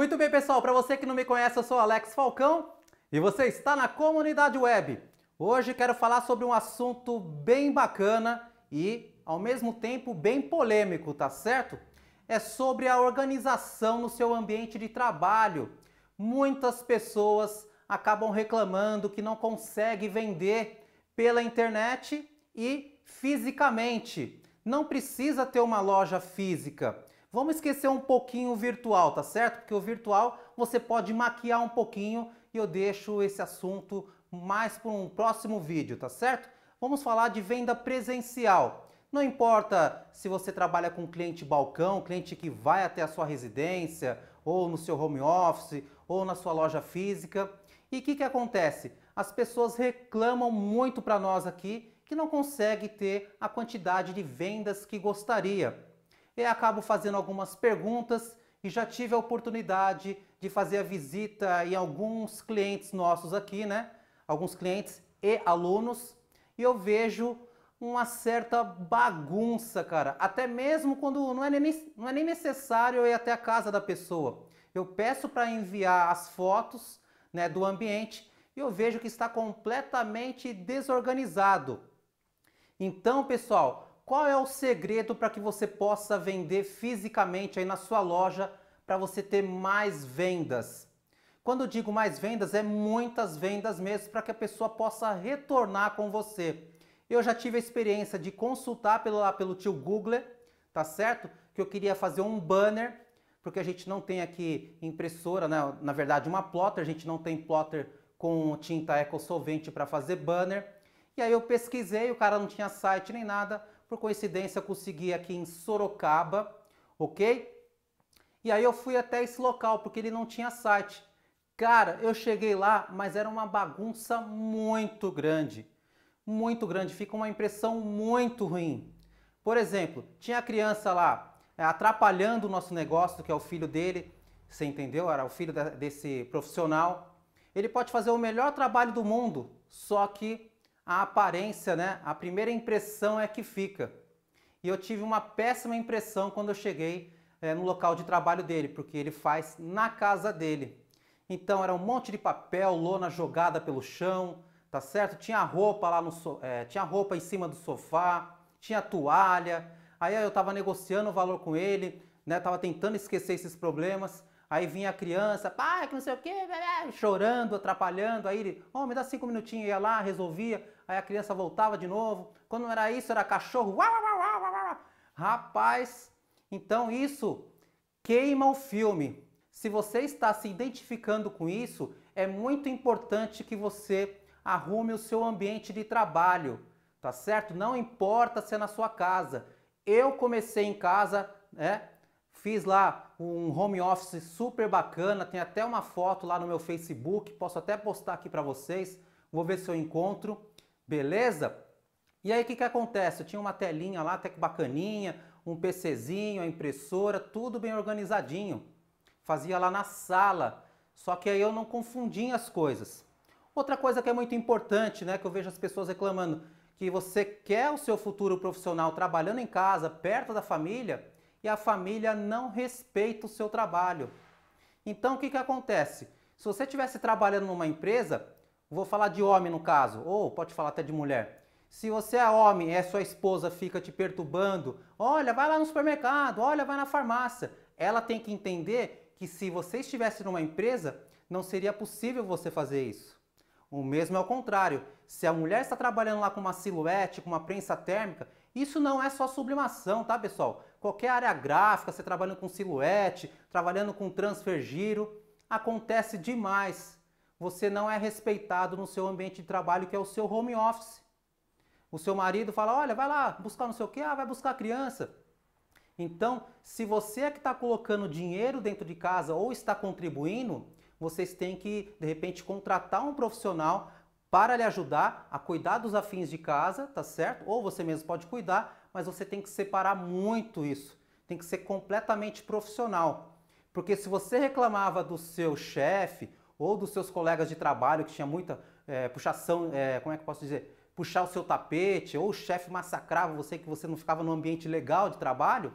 Muito bem, pessoal, para você que não me conhece, eu sou Alex Falcão e você está na comunidade web. Hoje quero falar sobre um assunto bem bacana e, ao mesmo tempo, bem polêmico, tá certo? É sobre a organização no seu ambiente de trabalho. Muitas pessoas acabam reclamando que não consegue vender pela internet e fisicamente. Não precisa ter uma loja física. Vamos esquecer um pouquinho o virtual, tá certo? Porque o virtual você pode maquiar um pouquinho e eu deixo esse assunto mais para um próximo vídeo, tá certo? Vamos falar de venda presencial. Não importa se você trabalha com cliente balcão, cliente que vai até a sua residência, ou no seu home office, ou na sua loja física. E o que, que acontece? As pessoas reclamam muito para nós aqui que não consegue ter a quantidade de vendas que gostaria acabo fazendo algumas perguntas e já tive a oportunidade de fazer a visita em alguns clientes nossos aqui, né? Alguns clientes e alunos, e eu vejo uma certa bagunça, cara. Até mesmo quando não é nem, não é nem necessário eu ir até a casa da pessoa. Eu peço para enviar as fotos né, do ambiente e eu vejo que está completamente desorganizado. Então, pessoal, qual é o segredo para que você possa vender fisicamente aí na sua loja para você ter mais vendas? Quando eu digo mais vendas, é muitas vendas mesmo para que a pessoa possa retornar com você. Eu já tive a experiência de consultar pelo, lá pelo tio Google, tá certo? Que eu queria fazer um banner, porque a gente não tem aqui impressora, né? na verdade uma plotter, a gente não tem plotter com tinta eco solvente para fazer banner. E aí eu pesquisei, o cara não tinha site nem nada, por coincidência, consegui aqui em Sorocaba, ok? E aí eu fui até esse local, porque ele não tinha site. Cara, eu cheguei lá, mas era uma bagunça muito grande. Muito grande, fica uma impressão muito ruim. Por exemplo, tinha criança lá é, atrapalhando o nosso negócio, que é o filho dele, você entendeu? Era o filho desse profissional. Ele pode fazer o melhor trabalho do mundo, só que a aparência, né? A primeira impressão é que fica. E eu tive uma péssima impressão quando eu cheguei é, no local de trabalho dele, porque ele faz na casa dele. Então era um monte de papel, lona jogada pelo chão, tá certo? Tinha roupa lá no so... é, tinha roupa em cima do sofá, tinha toalha. Aí eu estava negociando o valor com ele, né? Tava tentando esquecer esses problemas. Aí vinha a criança, pai, que não sei o quê, chorando, atrapalhando. Aí ele, oh, me dá cinco minutinhos, ia lá, resolvia. Aí a criança voltava de novo. Quando não era isso, era cachorro. Rapaz, então isso queima o filme. Se você está se identificando com isso, é muito importante que você arrume o seu ambiente de trabalho, tá certo? Não importa se é na sua casa. Eu comecei em casa, né? Fiz lá um home office super bacana, tem até uma foto lá no meu Facebook, posso até postar aqui para vocês. Vou ver se eu encontro, beleza? E aí o que, que acontece? Eu tinha uma telinha lá, até que bacaninha, um PCzinho, a impressora, tudo bem organizadinho. Fazia lá na sala, só que aí eu não confundia as coisas. Outra coisa que é muito importante, né, que eu vejo as pessoas reclamando, que você quer o seu futuro profissional trabalhando em casa, perto da família, e a família não respeita o seu trabalho. Então o que, que acontece? Se você estivesse trabalhando numa empresa, vou falar de homem no caso, ou pode falar até de mulher. Se você é homem e a sua esposa fica te perturbando, olha, vai lá no supermercado, olha, vai na farmácia. Ela tem que entender que se você estivesse numa empresa, não seria possível você fazer isso. O mesmo é o contrário. Se a mulher está trabalhando lá com uma silhuete, com uma prensa térmica, isso não é só sublimação, tá, pessoal? qualquer área gráfica, você trabalhando com silhuete, trabalhando com transfer giro, acontece demais. Você não é respeitado no seu ambiente de trabalho, que é o seu home office. O seu marido fala: olha, vai lá buscar não sei o que, ah, vai buscar a criança. Então, se você é que está colocando dinheiro dentro de casa ou está contribuindo, vocês têm que, de repente, contratar um profissional para lhe ajudar a cuidar dos afins de casa, tá certo? Ou você mesmo pode cuidar, mas você tem que separar muito isso. Tem que ser completamente profissional. Porque se você reclamava do seu chefe ou dos seus colegas de trabalho que tinha muita é, puxação, é, como é que eu posso dizer? Puxar o seu tapete, ou o chefe massacrava você que você não ficava no ambiente legal de trabalho,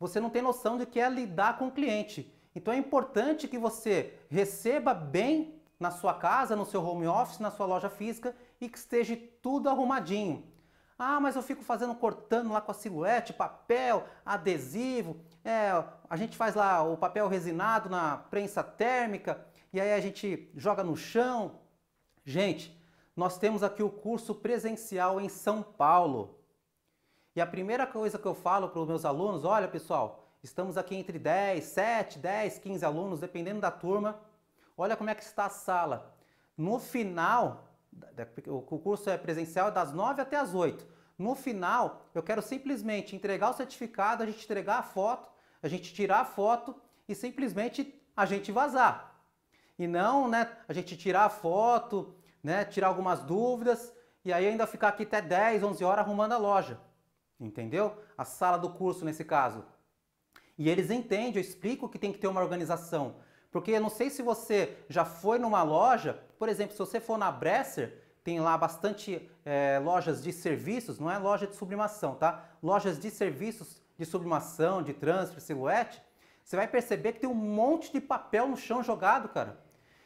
você não tem noção de que é lidar com o cliente. Então é importante que você receba bem na sua casa, no seu home office, na sua loja física e que esteja tudo arrumadinho. Ah, mas eu fico fazendo, cortando lá com a silhuete, papel, adesivo. É, a gente faz lá o papel resinado na prensa térmica e aí a gente joga no chão. Gente, nós temos aqui o curso presencial em São Paulo. E a primeira coisa que eu falo para os meus alunos, olha pessoal, estamos aqui entre 10, 7, 10, 15 alunos, dependendo da turma. Olha como é que está a sala. No final, o curso é presencial das 9 até as 8. No final, eu quero simplesmente entregar o certificado, a gente entregar a foto, a gente tirar a foto e simplesmente a gente vazar. E não, né, a gente tirar a foto, né, tirar algumas dúvidas e aí ainda ficar aqui até 10, 11 horas arrumando a loja. Entendeu? A sala do curso nesse caso. E eles entendem, eu explico que tem que ter uma organização. Porque eu não sei se você já foi numa loja, por exemplo, se você for na Bresser, tem lá bastante é, lojas de serviços, não é loja de sublimação, tá? Lojas de serviços de sublimação, de transfer, silhuete, você vai perceber que tem um monte de papel no chão jogado, cara.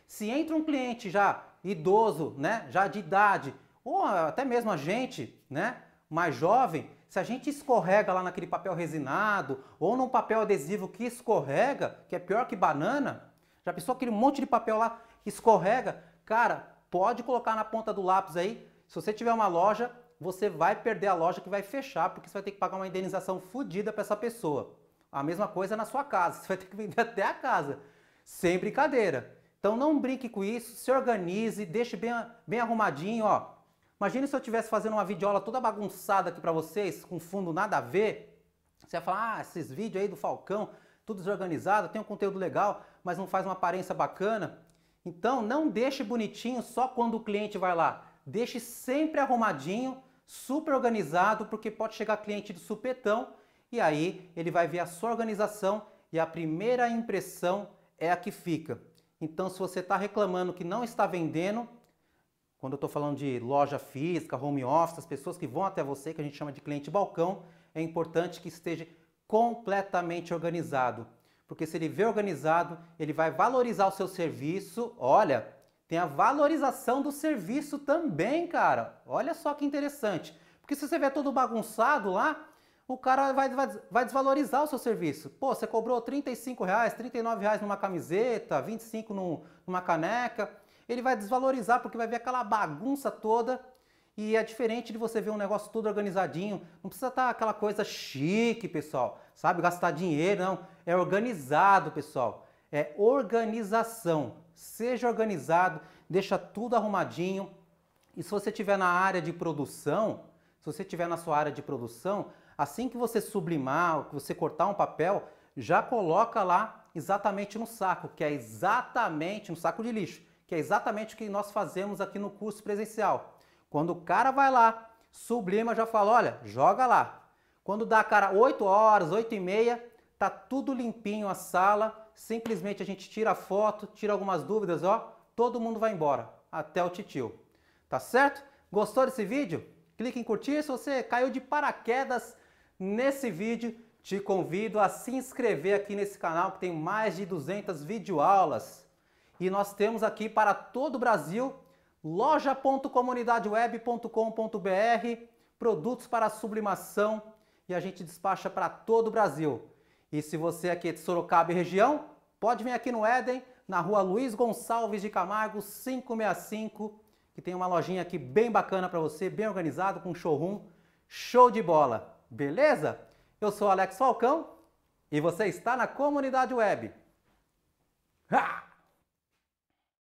Se entra um cliente já idoso, né, já de idade, ou até mesmo a gente, né, mais jovem, se a gente escorrega lá naquele papel resinado ou num papel adesivo que escorrega, que é pior que banana, já pensou aquele monte de papel lá que escorrega? Cara, pode colocar na ponta do lápis aí. Se você tiver uma loja, você vai perder a loja que vai fechar, porque você vai ter que pagar uma indenização fodida para essa pessoa. A mesma coisa na sua casa, você vai ter que vender até a casa. Sem brincadeira. Então não brinque com isso, se organize, deixe bem, bem arrumadinho, ó. Imagina se eu estivesse fazendo uma videoaula toda bagunçada aqui para vocês, com fundo nada a ver. Você ia falar, ah, esses vídeos aí do Falcão, tudo desorganizado, tem um conteúdo legal, mas não faz uma aparência bacana. Então não deixe bonitinho só quando o cliente vai lá. Deixe sempre arrumadinho, super organizado, porque pode chegar cliente de supetão e aí ele vai ver a sua organização e a primeira impressão é a que fica. Então se você está reclamando que não está vendendo, quando eu estou falando de loja física, home office, as pessoas que vão até você, que a gente chama de cliente balcão, é importante que esteja completamente organizado. Porque se ele vê organizado, ele vai valorizar o seu serviço. Olha, tem a valorização do serviço também, cara. Olha só que interessante. Porque se você vê todo bagunçado lá, o cara vai, vai, vai desvalorizar o seu serviço. Pô, você cobrou 35 reais, 39 reais numa camiseta, 25 numa caneca. Ele vai desvalorizar porque vai ver aquela bagunça toda e é diferente de você ver um negócio tudo organizadinho. Não precisa estar tá aquela coisa chique, pessoal. Sabe? Gastar dinheiro, não. É organizado, pessoal. É organização. Seja organizado, deixa tudo arrumadinho. E se você estiver na área de produção, se você estiver na sua área de produção, assim que você sublimar, que você cortar um papel, já coloca lá exatamente no saco, que é exatamente um saco de lixo, que é exatamente o que nós fazemos aqui no curso presencial. Quando o cara vai lá, sublima, já fala, olha, joga lá. Quando dá, cara, 8 horas, 8 e meia, tá tudo limpinho a sala, simplesmente a gente tira a foto, tira algumas dúvidas, ó, todo mundo vai embora, até o titio. Tá certo? Gostou desse vídeo? Clique em curtir. Se você caiu de paraquedas nesse vídeo, te convido a se inscrever aqui nesse canal que tem mais de 200 videoaulas. E nós temos aqui para todo o Brasil loja.comunidadeweb.com.br, produtos para sublimação e a gente despacha para todo o Brasil. E se você é aqui é de Sorocaba e região, pode vir aqui no Éden, na rua Luiz Gonçalves de Camargo, 565, que tem uma lojinha aqui bem bacana para você, bem organizado, com showroom, show de bola, beleza? Eu sou Alex Falcão e você está na Comunidade Web. Ha!